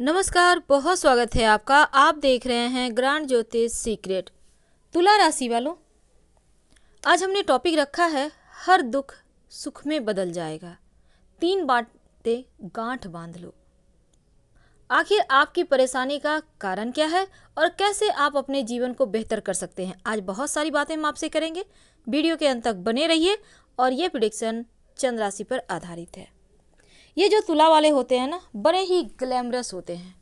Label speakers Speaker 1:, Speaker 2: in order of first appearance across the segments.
Speaker 1: नमस्कार बहुत स्वागत है आपका आप देख रहे हैं ग्रांड ज्योतिष सीक्रेट तुला राशि वालों आज हमने टॉपिक रखा है हर दुख सुख में बदल जाएगा तीन बातें गांठ बांध लो आखिर आपकी परेशानी का कारण क्या है और कैसे आप अपने जीवन को बेहतर कर सकते हैं आज बहुत सारी बातें हम आपसे करेंगे वीडियो के अंत तक बने रहिए और ये प्रिडिक्शन चंद्र राशि पर आधारित है ये जो तुला वाले होते हैं ना बड़े ही ग्लैमरस होते हैं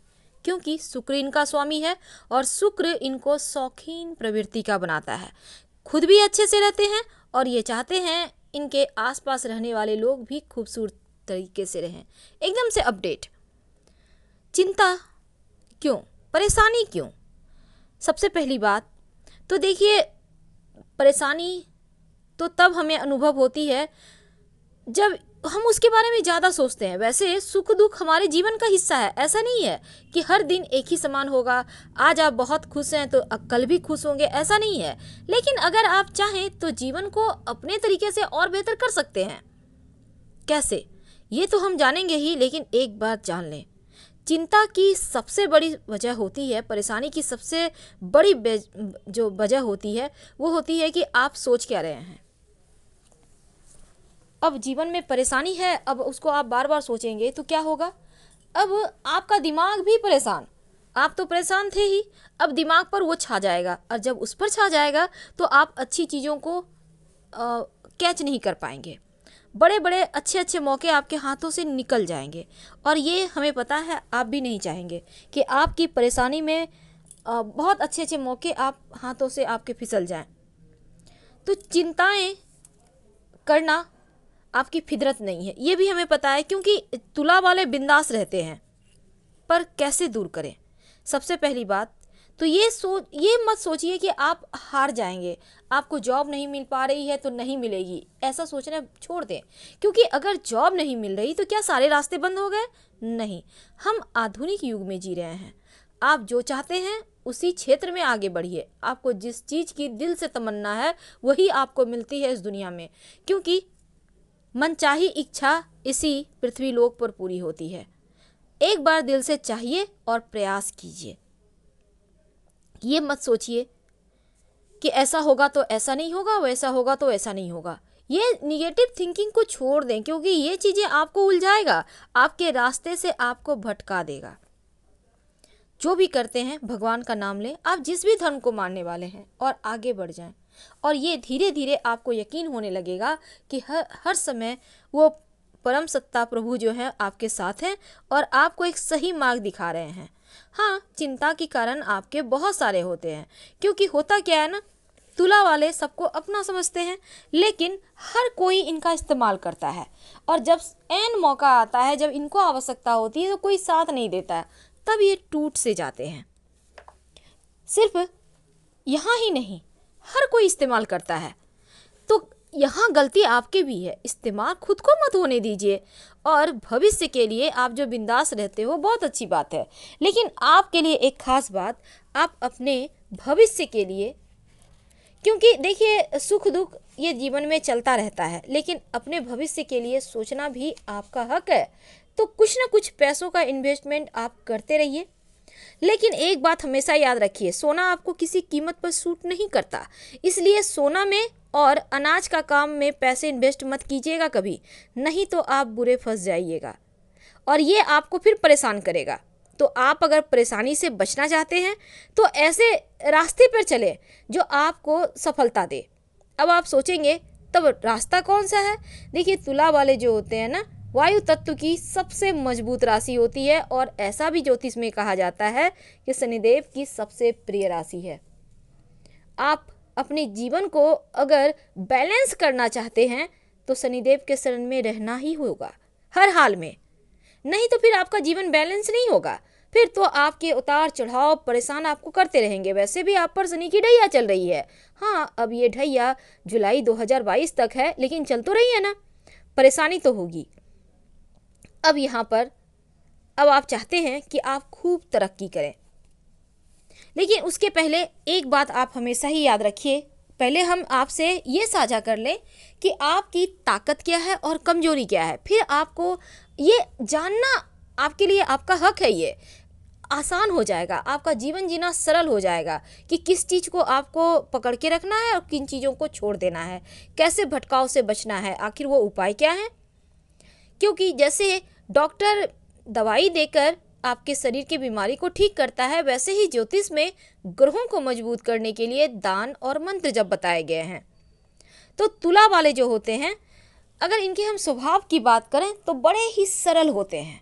Speaker 1: क्योंकि शुक्र इनका स्वामी है और शुक्र इनको शौकीन प्रवृत्ति का बनाता है खुद भी अच्छे से रहते हैं और ये चाहते हैं इनके आसपास रहने वाले लोग भी खूबसूरत तरीके से रहें एकदम से अपडेट चिंता क्यों परेशानी क्यों सबसे पहली बात तो देखिए परेशानी तो तब हमें अनुभव होती है जब हम उसके बारे में ज़्यादा सोचते हैं वैसे सुख दुख हमारे जीवन का हिस्सा है ऐसा नहीं है कि हर दिन एक ही समान होगा आज आप बहुत खुश हैं तो कल भी खुश होंगे ऐसा नहीं है लेकिन अगर आप चाहें तो जीवन को अपने तरीके से और बेहतर कर सकते हैं कैसे ये तो हम जानेंगे ही लेकिन एक बात जान लें चिंता की सबसे बड़ी वजह होती है परेशानी की सबसे बड़ी जो वजह होती है वो होती है कि आप सोच क्या रहे हैं अब जीवन में परेशानी है अब उसको आप बार बार सोचेंगे तो क्या होगा अब आपका दिमाग भी परेशान आप तो परेशान थे ही अब दिमाग पर वो छा जाएगा और जब उस पर छा जाएगा तो आप अच्छी चीज़ों को आ, कैच नहीं कर पाएंगे बड़े बड़े अच्छे अच्छे मौके आपके हाथों से निकल जाएंगे और ये हमें पता है आप भी नहीं चाहेंगे कि आपकी परेशानी में आ, बहुत अच्छे अच्छे मौके आप हाथों से आपके फिसल जाएं तो चिंताएं करना आपकी फिदरत नहीं है ये भी हमें पता है क्योंकि तुला वाले बिंदास रहते हैं पर कैसे दूर करें सबसे पहली बात तो ये सोच ये मत सोचिए कि आप हार जाएंगे आपको जॉब नहीं मिल पा रही है तो नहीं मिलेगी ऐसा सोचना छोड़ दें क्योंकि अगर जॉब नहीं मिल रही तो क्या सारे रास्ते बंद हो गए नहीं हम आधुनिक युग में जी रहे हैं आप जो चाहते हैं उसी क्षेत्र में आगे बढ़िए आपको जिस चीज़ की दिल से तमन्ना है वही आपको मिलती है इस दुनिया में क्योंकि मनचाही इच्छा इसी पृथ्वीलोक पर पूरी होती है एक बार दिल से चाहिए और प्रयास कीजिए ये मत सोचिए कि ऐसा होगा तो ऐसा नहीं होगा वैसा होगा तो ऐसा नहीं होगा ये निगेटिव थिंकिंग को छोड़ दें क्योंकि ये चीज़ें आपको उलझाएगा आपके रास्ते से आपको भटका देगा जो भी करते हैं भगवान का नाम लें आप जिस भी धर्म को मानने वाले हैं और आगे बढ़ जाएं और ये धीरे धीरे आपको यकीन होने लगेगा कि हर हर समय वो परम सत्ता प्रभु जो है आपके साथ हैं और आपको एक सही मार्ग दिखा रहे हैं हाँ चिंता के कारण आपके बहुत सारे होते हैं क्योंकि होता क्या है ना तुला वाले सबको अपना समझते हैं लेकिन हर कोई इनका इस्तेमाल करता है और जब एन मौका आता है जब इनको आवश्यकता होती है तो कोई साथ नहीं देता है तब ये टूट से जाते हैं सिर्फ यहाँ ही नहीं हर कोई इस्तेमाल करता है तो यहाँ गलती आपके भी है इस्तेमाल खुद को मत होने दीजिए और भविष्य के लिए आप जो बिंदास रहते हो बहुत अच्छी बात है लेकिन आपके लिए एक खास बात आप अपने भविष्य के लिए क्योंकि देखिए सुख दुख ये जीवन में चलता रहता है लेकिन अपने भविष्य के लिए सोचना भी आपका हक है तो कुछ ना कुछ पैसों का इन्वेस्टमेंट आप करते रहिए लेकिन एक बात हमेशा याद रखिए सोना आपको किसी कीमत पर सूट नहीं करता इसलिए सोना में और अनाज का काम में पैसे इन्वेस्ट मत कीजिएगा कभी नहीं तो आप बुरे फंस जाइएगा और ये आपको फिर परेशान करेगा तो आप अगर परेशानी से बचना चाहते हैं तो ऐसे रास्ते पर चले जो आपको सफलता दे अब आप सोचेंगे तब रास्ता कौन सा है देखिए तुला वाले जो होते हैं ना वायु तत्व की सबसे मजबूत राशि होती है और ऐसा भी ज्योतिष में कहा जाता है कि शनिदेव की सबसे प्रिय राशि है आप अपने जीवन को अगर बैलेंस करना चाहते हैं तो शनिदेव के शरण में रहना ही होगा हर हाल में नहीं तो फिर आपका जीवन बैलेंस नहीं होगा फिर तो आपके उतार चढ़ाव परेशान आपको करते रहेंगे वैसे भी आप पर शनि की ढैया चल रही है हाँ अब ये ढैया जुलाई 2022 तक है लेकिन चल तो रही है ना परेशानी तो होगी अब यहाँ पर अब आप चाहते हैं कि आप खूब तरक्की करें लेकिन उसके पहले एक बात आप हमेशा ही याद रखिए पहले हम आपसे ये साझा कर लें कि आपकी ताकत क्या है और कमजोरी क्या है फिर आपको ये जानना आपके लिए आपका हक है ये आसान हो जाएगा आपका जीवन जीना सरल हो जाएगा कि किस चीज़ को आपको पकड़ के रखना है और किन चीज़ों को छोड़ देना है कैसे भटकाव से बचना है आखिर वो उपाय क्या हैं क्योंकि जैसे डॉक्टर दवाई देकर आपके शरीर की बीमारी को ठीक करता है वैसे ही ज्योतिष में ग्रहों को मजबूत करने के लिए दान और मंत्र जब बताए गए हैं तो तुला वाले जो होते हैं अगर इनके हम स्वभाव की बात करें तो बड़े ही सरल होते हैं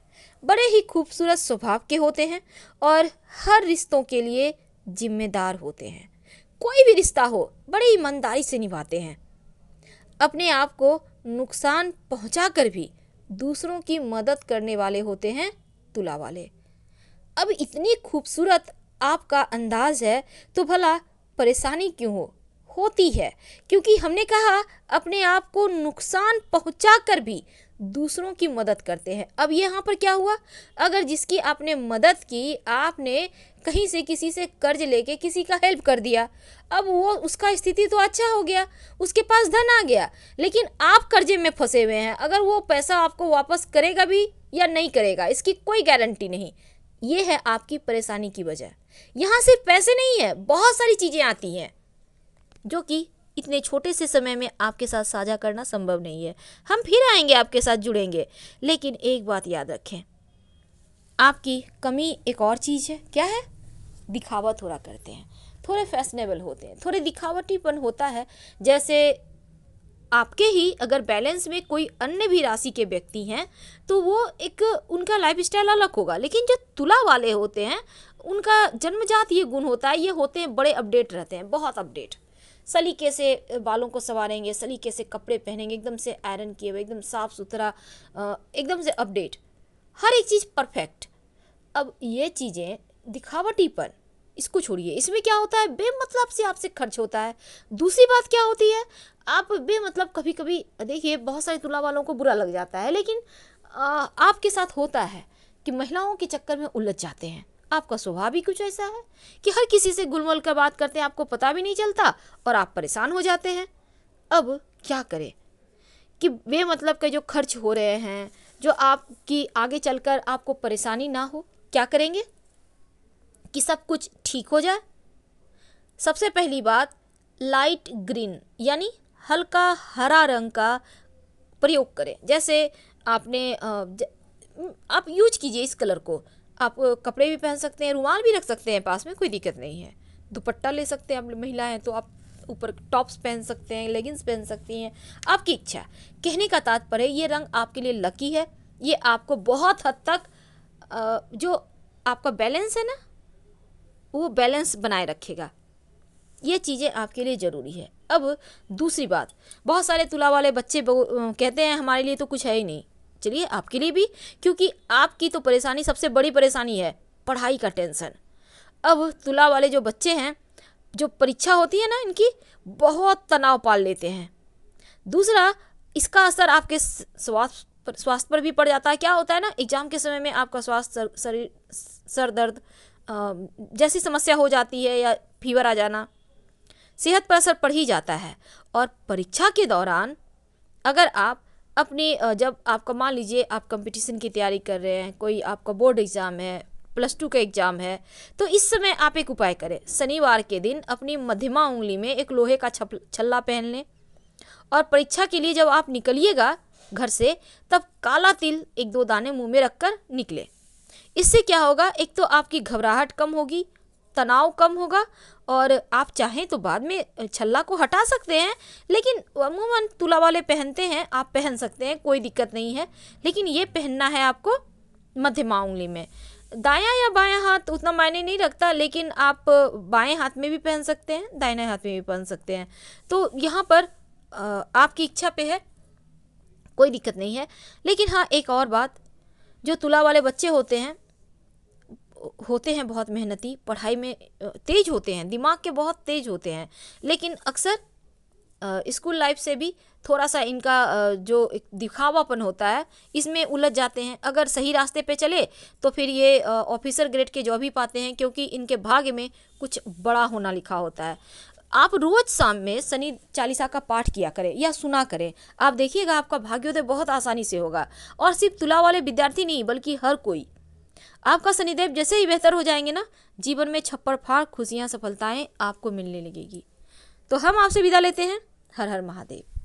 Speaker 1: बड़े ही खूबसूरत स्वभाव के होते हैं और हर रिश्तों के लिए जिम्मेदार होते हैं कोई भी रिश्ता हो बड़े ईमानदारी से निभाते हैं अपने आप को नुकसान पहुंचाकर भी दूसरों की मदद करने वाले होते हैं तुला वाले अब इतनी खूबसूरत आपका अंदाज है तो भला परेशानी क्यों हो होती है क्योंकि हमने कहा अपने आप को नुकसान पहुंचा कर भी दूसरों की मदद करते हैं अब यहाँ पर क्या हुआ अगर जिसकी आपने मदद की आपने कहीं से किसी से कर्ज लेके किसी का हेल्प कर दिया अब वो उसका स्थिति तो अच्छा हो गया उसके पास धन आ गया लेकिन आप कर्जे में फंसे हुए हैं अगर वो पैसा आपको वापस करेगा भी या नहीं करेगा इसकी कोई गारंटी नहीं ये है आपकी परेशानी की वजह यहाँ सिर्फ पैसे नहीं है बहुत सारी चीज़ें आती हैं जो कि इतने छोटे से समय में आपके साथ साझा करना संभव नहीं है हम फिर आएंगे आपके साथ जुड़ेंगे लेकिन एक बात याद रखें आपकी कमी एक और चीज़ है क्या है दिखावा थोड़ा करते हैं थोड़े फैशनेबल होते हैं थोड़े दिखावटीपन होता है जैसे आपके ही अगर बैलेंस में कोई अन्य भी राशि के व्यक्ति हैं तो वो एक उनका लाइफ स्टाइल अलग होगा लेकिन जो तुला वाले होते हैं उनका जन्मजात ये गुण होता है ये होते हैं बड़े अपडेट रहते हैं बहुत अपडेट सलीके से बालों को संवारेंगे सलीके से कपड़े पहनेंगे एकदम से आयरन किए हुए एकदम साफ़ सुथरा एकदम से अपडेट हर एक चीज़ परफेक्ट अब ये चीज़ें दिखावटी पर इसको छोड़िए इसमें क्या होता है बेमतलब से आपसे खर्च होता है दूसरी बात क्या होती है आप बेमतलब कभी कभी देखिए बहुत सारे तुला वालों को बुरा लग जाता है लेकिन आपके साथ होता है कि महिलाओं के चक्कर में उलझ जाते हैं आपका स्वभाव ही कुछ ऐसा है कि हर किसी से गुलमोल कर बात करते हैं आपको पता भी नहीं चलता और आप परेशान हो जाते हैं अब क्या करें कि वे मतलब के जो खर्च हो रहे हैं जो आपकी आगे चलकर आपको परेशानी ना हो क्या करेंगे कि सब कुछ ठीक हो जाए सबसे पहली बात लाइट ग्रीन यानी हल्का हरा रंग का प्रयोग करें जैसे आपने आप यूज कीजिए इस कलर को आप कपड़े भी पहन सकते हैं रुमाल भी रख सकते हैं पास में कोई दिक्कत नहीं है दुपट्टा ले सकते हैं आप महिलाएं तो आप ऊपर टॉप्स पहन सकते हैं लेगिंग्स पहन सकती हैं आपकी इच्छा कहने का तात्पर्य ये रंग आपके लिए लकी है ये आपको बहुत हद तक जो आपका बैलेंस है ना वो बैलेंस बनाए रखेगा ये चीज़ें आपके लिए ज़रूरी है अब दूसरी बात बहुत सारे तुला वाले बच्चे कहते हैं हमारे लिए तो कुछ है ही नहीं चलिए आपके लिए भी क्योंकि आपकी तो परेशानी सबसे बड़ी परेशानी है पढ़ाई का टेंशन अब तुला वाले जो बच्चे हैं जो परीक्षा होती है ना इनकी बहुत तनाव पाल लेते हैं दूसरा इसका असर आपके स्वास्थ्य पर स्वास्थ्य पर भी पड़ जाता है क्या होता है ना एग्ज़ाम के समय में आपका स्वास्थ्य शरीर सर दर्द जैसी समस्या हो जाती है या फीवर आ जाना सेहत पर असर पड़ ही जाता है और परीक्षा के दौरान अगर आप अपने जब आपका मान लीजिए आप कंपटीशन की तैयारी कर रहे हैं कोई आपका बोर्ड एग्ज़ाम है प्लस टू का एग्ज़ाम है तो इस समय आप एक उपाय करें शनिवार के दिन अपनी मध्यमा उंगली में एक लोहे का छप छल्ला पहन लें और परीक्षा के लिए जब आप निकलिएगा घर से तब काला तिल एक दो दाने मुंह में रखकर निकले इससे क्या होगा एक तो आपकी घबराहट कम होगी तनाव कम होगा और आप चाहें तो बाद में छल्ला को हटा सकते हैं लेकिन अमूमन तुला वाले पहनते हैं आप पहन सकते हैं कोई दिक्कत नहीं है लेकिन ये पहनना है आपको मध्यमा उंगली में दायां या बायां हाथ उतना मायने नहीं रखता लेकिन आप बाएं हाथ में भी पहन सकते हैं दाहिने हाथ में भी पहन सकते हैं तो यहाँ पर आपकी इच्छा पे है कोई दिक्कत नहीं है लेकिन हाँ एक और बात जो तुला वाले बच्चे होते हैं होते हैं बहुत मेहनती पढ़ाई में तेज होते हैं दिमाग के बहुत तेज होते हैं लेकिन अक्सर स्कूल लाइफ से भी थोड़ा सा इनका जो दिखावापन होता है इसमें उलझ जाते हैं अगर सही रास्ते पे चले तो फिर ये ऑफिसर ग्रेड के जॉब ही पाते हैं क्योंकि इनके भाग्य में कुछ बड़ा होना लिखा होता है आप रोज शाम में शनि चालीसा का पाठ किया करें या सुना करें आप देखिएगा आपका भाग्योदय बहुत आसानी से होगा और सिर्फ तुला वाले विद्यार्थी नहीं बल्कि हर कोई आपका शनिदेव जैसे ही बेहतर हो जाएंगे ना जीवन में छप्पर फाड़ खुशियाँ सफलताएँ आपको मिलने लगेगी तो हम आपसे विदा लेते हैं हर हर महादेव